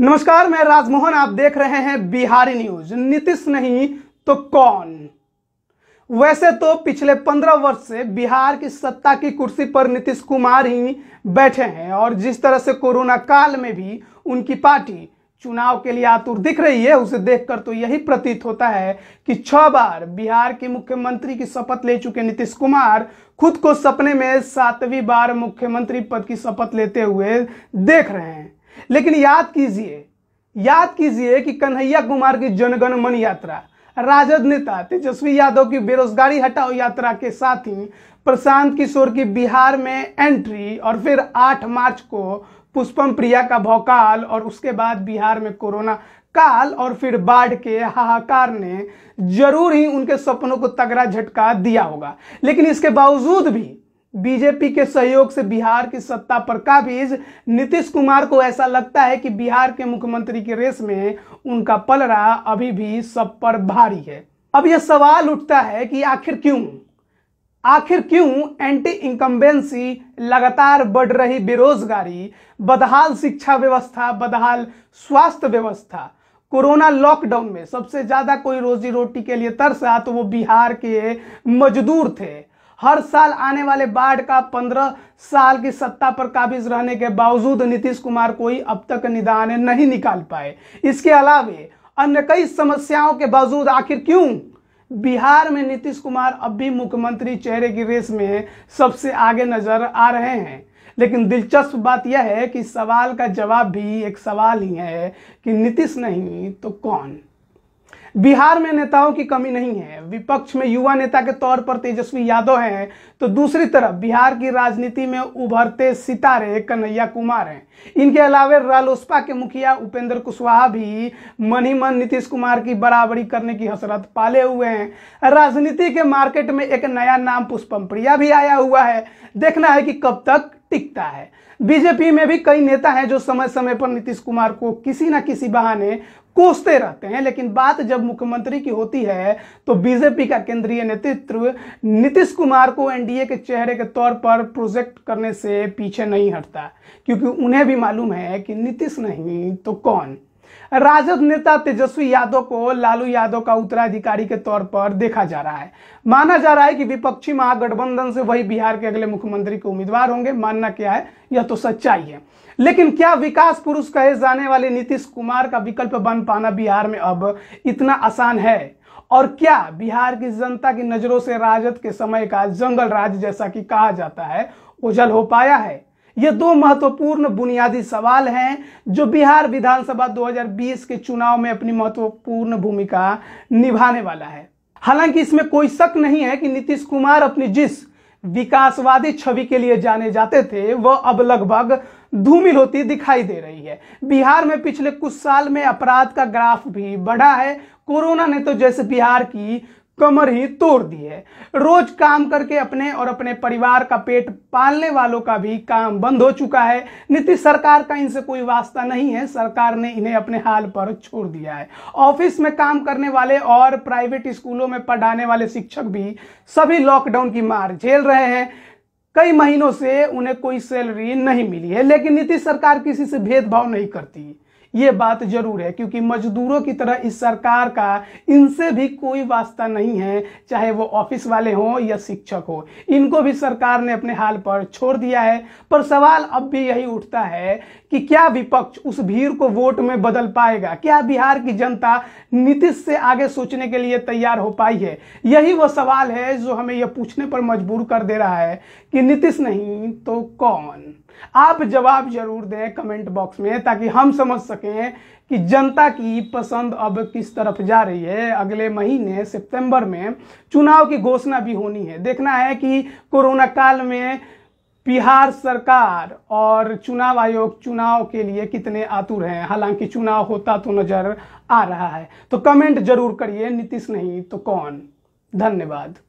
नमस्कार मैं राजमोहन आप देख रहे हैं बिहारी न्यूज नीतीश नहीं तो कौन वैसे तो पिछले पंद्रह वर्ष से बिहार की सत्ता की कुर्सी पर नीतीश कुमार ही बैठे हैं और जिस तरह से कोरोना काल में भी उनकी पार्टी चुनाव के लिए आतुर दिख रही है उसे देखकर तो यही प्रतीत होता है कि छह बार बिहार के मुख्यमंत्री की शपथ ले चुके नीतीश कुमार खुद को सपने में सातवीं बार मुख्यमंत्री पद की शपथ लेते हुए देख रहे हैं लेकिन याद कीजिए याद कीजिए कि कन्हैया कुमार की जनगण मन यात्रा राजद नेता तेजस्वी यादव की बेरोजगारी हटाओ यात्रा के साथ ही प्रशांत किशोर की बिहार में एंट्री और फिर 8 मार्च को पुष्पम प्रिया का भौकाल और उसके बाद बिहार में कोरोना काल और फिर बाढ़ के हाहाकार ने जरूर ही उनके सपनों को तगड़ा झटका दिया होगा लेकिन इसके बावजूद भी बीजेपी के सहयोग से बिहार की सत्ता पर काबिज नीतीश कुमार को ऐसा लगता है कि बिहार के मुख्यमंत्री के रेस में उनका पलड़ा अभी भी सब पर भारी है अब यह सवाल उठता है कि आखिर क्यों आखिर क्यों एंटी इंकम्बेंसी लगातार बढ़ रही बेरोजगारी बदहाल शिक्षा व्यवस्था बदहाल स्वास्थ्य व्यवस्था कोरोना लॉकडाउन में सबसे ज्यादा कोई रोजी रोटी के लिए तरसा तो वो बिहार के मजदूर थे हर साल आने वाले बाढ़ का पंद्रह साल की सत्ता पर काबिज रहने के बावजूद नीतीश कुमार कोई अब तक निदान नहीं निकाल पाए इसके अलावे अन्य कई समस्याओं के बावजूद आखिर क्यों बिहार में नीतीश कुमार अब भी मुख्यमंत्री चेहरे की रेस में सबसे आगे नजर आ रहे हैं लेकिन दिलचस्प बात यह है कि सवाल का जवाब भी एक सवाल ही है कि नीतीश नहीं तो कौन बिहार में नेताओं की कमी नहीं है विपक्ष में युवा नेता के तौर पर तेजस्वी यादव हैं तो दूसरी तरफ बिहार की राजनीति में उभरते सितारे कन्हैया कुमार हैं इनके अलावे रालोसपा के मुखिया उपेंद्र कुशवाहा भी मन ही मन नीतीश कुमार की बराबरी करने की हसरत पाले हुए हैं राजनीति के मार्केट में एक नया नाम पुष्पम प्रिया भी आया हुआ है देखना है कि कब तक टिकता है बीजेपी में भी कई नेता हैं जो समय समय पर नीतीश कुमार को किसी ना किसी बहाने कोसते रहते हैं लेकिन बात जब मुख्यमंत्री की होती है तो बीजेपी का केंद्रीय नेतृत्व नीतीश कुमार को एनडीए के चेहरे के तौर पर प्रोजेक्ट करने से पीछे नहीं हटता क्योंकि उन्हें भी मालूम है कि नीतीश नहीं तो कौन राजद नेता तेजस्वी यादव को लालू यादव का उत्तराधिकारी के तौर पर देखा जा रहा है माना जा रहा है कि विपक्षी महागठबंधन से वही बिहार के अगले मुख्यमंत्री के उम्मीदवार होंगे मानना क्या है यह तो सच्चाई है लेकिन क्या विकास पुरुष कहे जाने वाले नीतीश कुमार का विकल्प बन पाना बिहार में अब इतना आसान है और क्या बिहार की जनता की नजरों से राजद के समय का जंगल राज जैसा कि कहा जाता है उजल हो पाया है ये दो महत्वपूर्ण बुनियादी सवाल हैं जो बिहार विधानसभा 2020 के चुनाव में अपनी महत्वपूर्ण भूमिका निभाने वाला है हालांकि इसमें कोई शक नहीं है कि नीतीश कुमार अपनी जिस विकासवादी छवि के लिए जाने जाते थे वह अब लगभग धूमिल होती दिखाई दे रही है बिहार में पिछले कुछ साल में अपराध का ग्राफ भी बढ़ा है कोरोना ने तो जैसे बिहार की कमर ही तोड़ दी है रोज काम करके अपने और अपने परिवार का पेट पालने वालों का भी काम बंद हो चुका है नीतीश सरकार का इनसे कोई वास्ता नहीं है सरकार ने इन्हें अपने हाल पर छोड़ दिया है ऑफिस में काम करने वाले और प्राइवेट स्कूलों में पढ़ाने वाले शिक्षक भी सभी लॉकडाउन की मार झेल रहे हैं कई महीनों से उन्हें कोई सैलरी नहीं मिली है लेकिन नीतीश सरकार किसी से भेदभाव नहीं करती ये बात जरूर है क्योंकि मजदूरों की तरह इस सरकार का इनसे भी कोई वास्ता नहीं है चाहे वो ऑफिस वाले हों या शिक्षक हो इनको भी सरकार ने अपने हाल पर छोड़ दिया है पर सवाल अब भी यही उठता है कि क्या विपक्ष उस भीड़ को वोट में बदल पाएगा क्या बिहार की जनता नीतीश से आगे सोचने के लिए तैयार हो पाई है यही वो सवाल है जो हमें यह पूछने पर मजबूर कर दे रहा है कि नीतीश नहीं तो कौन आप जवाब जरूर दें कमेंट बॉक्स में ताकि हम समझ सकें सकें कि जनता की पसंद अब किस तरफ जा रही है अगले महीने सितंबर में चुनाव की घोषणा भी होनी है देखना है कि कोरोना काल में बिहार सरकार और चुनाव आयोग चुनाव के लिए कितने आतुर हैं हालांकि चुनाव होता तो नज़र आ रहा है तो कमेंट जरूर करिए नीतीश नहीं तो कौन धन्यवाद